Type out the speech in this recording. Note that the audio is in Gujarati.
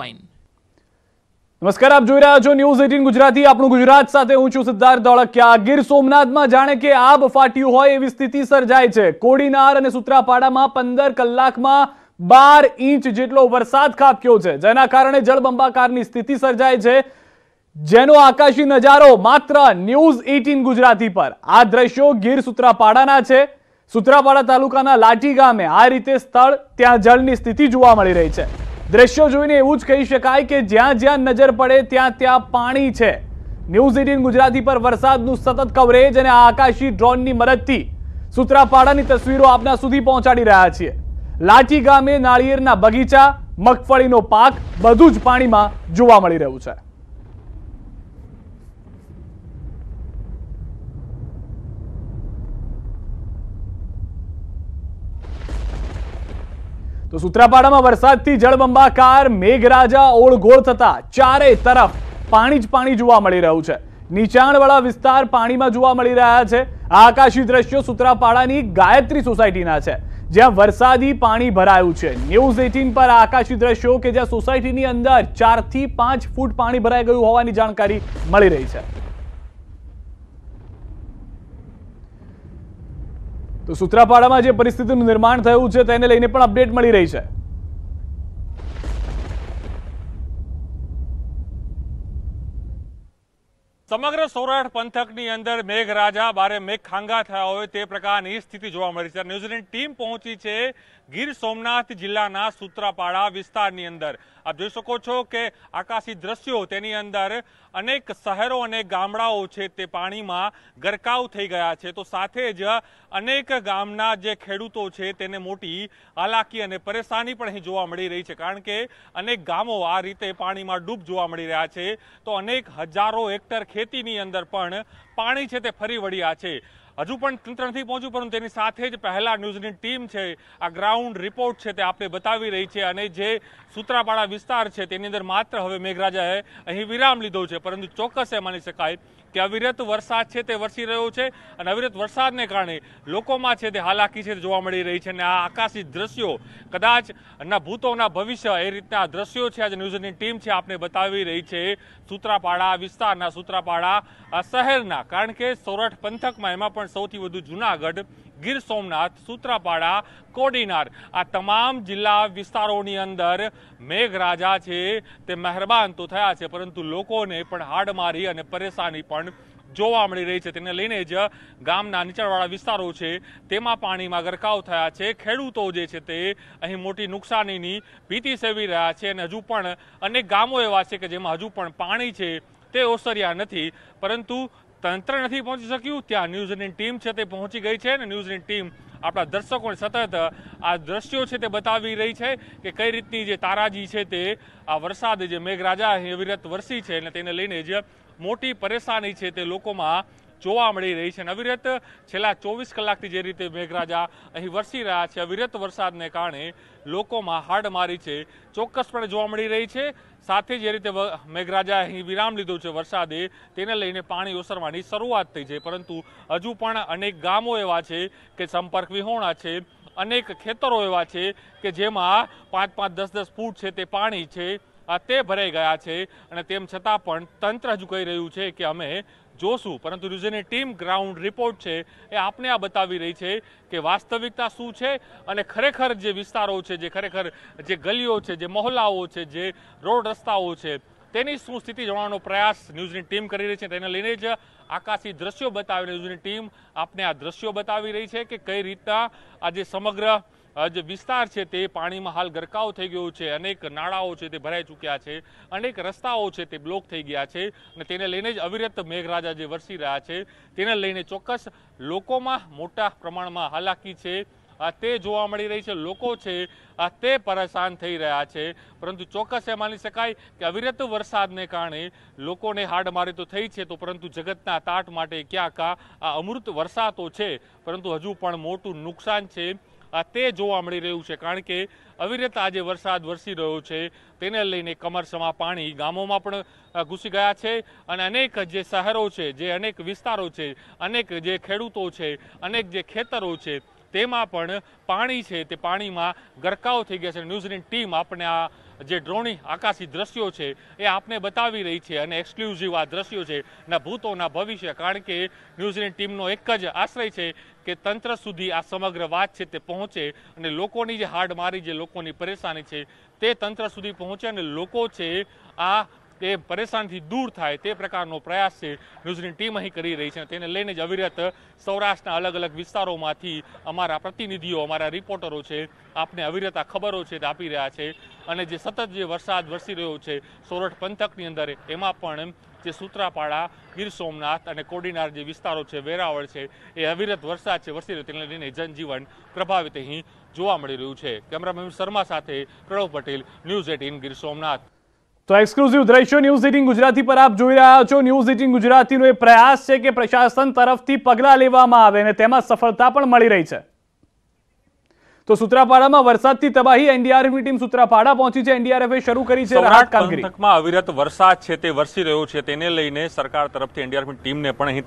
ફાઇન નમસ્કાર આપ જોઈ રહ્યા છો ન્યૂઝ એટીન ગુજરાતી આપણું ગુજરાત સાથે હું છું સિદ્ધાર્થ ધોળકિયા ગીર સોમનાથમાં જાણે કે આબ ફાટ્યું હોય એવી સ્થિતિ સર્જાય છે કોડીનાર અને સુત્રાપાડામાં પંદર કલાકમાં બાર ઇંચ જેટલો વરસાદ ખાબક્યો છે જેના કારણે જળબંબાકારની સ્થિતિ સર્જાય છે જેનો આકાશી નજારો માત્ર ન્યૂઝ એટીન ગુજરાતી પર આ દ્રશ્યો ગીર સુત્રાપાડાના છે સુત્રાપાડા તાલુકાના લાઠી ગામે આ રીતે સ્થળ ત્યાં જળની સ્થિતિ જોવા મળી રહી છે દ્રશ્યો જોઈને એવું જ કહી શકાય કે જ્યાં જ્યાં નજર પડે ત્યાં ત્યાં પાણી છે ન્યૂઝ એટીન ગુજરાતી પર વરસાદનું સતત કવરેજ અને આકાશી ડ્રોનની મદદથી સુત્રાપાડાની તસવીરો આપના સુધી પહોંચાડી રહ્યા છીએ લાઠી ગામે નાળિયેરના બગીચા મગફળીનો પાક બધું જ પાણીમાં જોવા મળી રહ્યું છે તો સુત્રાપાડામાં વરસાદથી જળબંબાકાર મેઘરાજા ઓળઘોળ થતા ચારે તરફ પાણી જ પાણી જોવા મળી રહ્યું છે નીચાણવાળા વિસ્તાર પાણીમાં જોવા મળી રહ્યા છે આ આકાશી દ્રશ્યો સુત્રાપાડાની ગાયત્રી સોસાયટીના છે જ્યાં વરસાદી પાણી ભરાયું છે ન્યૂઝ એટીન પર આકાશી દ્રશ્યો કે જ્યાં સોસાયટીની અંદર ચારથી પાંચ ફૂટ પાણી ભરાઈ ગયું હોવાની જાણકારી મળી રહી છે તો સૂત્રાપાડામાં જે પરિસ્થિતિનું નિર્માણ થયું છે તેને લઈને પણ અપડેટ મળી રહી છે સમગ્ર સૌરાષ્ટ્ર પંથકની અંદર મેઘરાજા બારે મેઘ ખાંગા થયા હોય તે પ્રકારની સ્થિતિ જોવા મળી છે ન્યૂઝીલેન્ડ ટીમ પહોંચી છે ગીર સોમનાથ જિલ્લાના સૂત્રાપાડા વિસ્તારની અંદર આપ જોઈ શકો છો કે આકાશી દ્રશ્યો તેની અંદર અનેક શહેરો અને ગામડાઓ છે તે પાણીમાં ગરકાવ થઈ ગયા છે તો સાથે જ અનેક ગામના જે ખેડૂતો છે તેને મોટી હાલાકી અને પરેશાની પણ અહીં જોવા મળી રહી છે કારણ કે અનેક ગામો આ રીતે પાણીમાં ડૂબ જોવા મળી રહ્યા છે તો અનેક હજારો હેક્ટર ખેતીની અંદર પણ પાણી છે તે ફરી વળ્યા છે હજુ પણ તંત્ર નથી પહોંચ્યું પરંતુ તેની સાથે જ પહેલા ન્યૂઝની ટીમ છે આ ગ્રાઉન્ડ રિપોર્ટ છે તે આપણે બતાવી રહી છે અને જે સૂત્રાપાડા વિસ્તાર છે તેની અંદર માત્ર હવે મેઘરાજાએ અહીં વિરામ લીધો છે પરંતુ ચોક્કસ એ માની શકાય કે અવિરત વરસાદ છે તે વરસી રહ્યો છે અને અવિરત વરસાદને કારણે લોકોમાં છે તે હાલાકી છે જોવા મળી રહી છે અને આ આકાશી દ્રશ્યો કદાચ ના ભૂતોના ભવિષ્ય એ રીતના દ્રશ્યો છે આજે ન્યૂઝીની ટીમ છે આપને બતાવી રહી છે સૂત્રાપાડા વિસ્તારના સૂત્રાપાડા શહેરના કારણ કે સૌરાષ્ટ્ર પંથકમાં એમાં પણ સૌથી વધુ જૂનાગઢ ગીર સોમનાથ સુત્રાપાડા કોડીનાર આ તમામ જિલ્લા વિસ્તારોની અંદર મેઘરાજા છે તે મહેરબાન તો થયા છે પરંતુ લોકોને પણ હાડમારી અને પરેશાની પણ જોવા મળી રહી છે તેને લઈને જ ગામના નીચાણવાળા વિસ્તારો છે તેમાં પાણીમાં ગરકાવ થયા છે ખેડૂતો જે છે તે અહીં મોટી નુકસાનીની ભીતિ સેવી રહ્યા છે અને હજુ પણ અનેક ગામો એવા છે કે જેમાં હજુ પણ પાણી છે તે ઓસર્યા નથી પરંતુ તંત્ર નથી પહોંચી શક્યું ત્યાં ન્યૂઝીલેન્ડ ટીમ છે તે પહોંચી ગઈ છે અને ન્યૂઝીલેન્ડ ટીમ આપણા દર્શકોને સતત આ દ્રશ્યો છે તે બતાવી રહી છે કે કઈ રીતની જે તારાજી છે તે આ વરસાદ જે મેઘરાજા અવિરત વરસી છે અને તેને લઈને જે મોટી પરેશાની છે તે લોકોમાં જોવા મળી રહી છે અને અવિરત છેલ્લા ચોવીસ કલાકથી જે રીતે મેઘરાજા અહીં વરસી રહ્યા છે અવિરત વરસાદને કારણે લોકોમાં હાડ મારી છે ચોક્કસપણે જોવા મળી રહી છે સાથે જે રીતે મેઘરાજા અહીં વિરામ લીધો છે વરસાદે તેને લઈને પાણી ઓસરવાની શરૂઆત થઈ છે પરંતુ હજુ પણ અનેક ગામો એવા છે કે સંપર્ક વિહોણા છે અનેક ખેતરો એવા છે કે જેમાં પાંચ પાંચ દસ દસ ફૂટ છે તે પાણી છે તે ભરાઈ ગયા છે અને તેમ છતાં પણ તંત્ર હજુ કહી રહ્યું છે કે અમે જોશું પરંતુ ન્યૂઝીની ટીમ ગ્રાઉન્ડ રિપોર્ટ છે એ આપને આ બતાવી રહી છે કે વાસ્તવિકતા શું છે અને ખરેખર જે વિસ્તારો છે જે ખરેખર જે ગલીઓ છે જે મહોલ્લાઓ છે જે રોડ રસ્તાઓ છે તેની શું સ્થિતિ જોવાનો પ્રયાસ ન્યૂઝની ટીમ કરી રહી છે તેને લઈને જ આકાશી દ્રશ્યો બતાવી ન્યૂઝની ટીમ આપને આ દ્રશ્યો બતાવી રહી છે કે કઈ રીતના આજે સમગ્ર જે વિસ્તાર છે તે પાણીમાં હાલ ગરકાવ થઈ ગયો છે અનેક નાળાઓ છે તે ભરાઈ ચૂક્યા છે અનેક રસ્તાઓ છે તે બ્લોક થઈ ગયા છે અને તેને લઈને જ અવિરત મેઘરાજા જે વરસી રહ્યા છે તેને લઈને ચોક્કસ લોકોમાં મોટા પ્રમાણમાં હાલાકી છે તે જોવા મળી રહી છે લોકો છે તે પરેશાન થઈ રહ્યા છે પરંતુ ચોક્કસ એ માની શકાય કે અવિરત વરસાદને કારણે લોકોને હાડમારી તો થઈ છે તો પરંતુ જગતના તાટ માટે ક્યાંક આ અમૃત વરસાતો છે પરંતુ હજુ પણ મોટું નુકસાન છે તે જોવા મળી રહ્યું છે કારણ કે અવિરત આજે વરસાદ વરસી રહ્યો છે તેને લઈને કમરસમાં પાણી ગામોમાં પણ ઘૂસી ગયા છે અને અનેક જે શહેરો છે જે અનેક વિસ્તારો છે અનેક જે ખેડૂતો છે અનેક જે ખેતરો છે તેમાં પણ પાણી છે તે પાણીમાં ગરકાવ થઈ ગયા છે ન્યૂઝની ટીમ આપણે આ જે ડ્રોણી આકાશી દ્રશ્યો છે એ આપને બતાવી રહી છે અને એક્સક્લુઝિવ આ દ્રશ્યો છે ના ભૂતોના ભવિષ્ય કારણ કે ન્યૂઝીલેન્ડ ટીમનો એક જ આશ્રય છે કે તંત્ર સુધી આ સમગ્ર વાત છે તે પહોંચે અને લોકોની જે હાડમારી જે લોકોની પરેશાની છે તે તંત્ર સુધી પહોંચે અને લોકો છે આ તે પરેશાનથી દૂર થાય તે પ્રકારનો પ્રયાસ છે ન્યૂઝની ટીમ અહીં કરી રહી છે તેને લઈને જ અવિરત સૌરાષ્ટ્રના અલગ અલગ વિસ્તારોમાંથી અમારા પ્રતિનિધિઓ અમારા રિપોર્ટરો છે આપને અવિરત આ ખબરો છે તે આપી રહ્યા છે અને જે સતત જે વરસાદ વરસી રહ્યો છે સોરઠ પંથકની અંદર એમાં પણ જે સૂત્રાપાડા ગીર સોમનાથ અને કોડીનાર જે વિસ્તારો છે વેરાવળ છે એ અવિરત વરસાદ છે વરસી રહ્યો તેને લઈને જનજીવન પ્રભાવિત અહીં જોવા મળી રહ્યું છે કેમેરામેન શર્મા સાથે પ્રણવ પટેલ ન્યૂઝ એટીન ગીર સોમનાથ તો એક્સક્લુઝિવ દ્રશ્યો ન્યૂઝ એટીન ગુજરાતી પર આપ જોઈ રહ્યા છો ન્યૂઝ એટીન ગુજરાતીનો એ પ્રયાસ છે કે પ્રશાસન તરફથી પગલાં લેવામાં આવે અને તેમાં સફળતા પણ મળી રહી છે તો સુત્રાપાડામાં વરસાદથી તબાહી એનડીઆરએફની ટીમ સુત્રાપાડા પહોંચી છે એનડીઆરએફે શરૂ કરી છે રાહત કામગીરી અવિરત વરસાદ છે તે વરસી રહ્યો છે તેને લઈને સરકાર તરફથી એનડીઆરએફની ટીમને પણ અહીં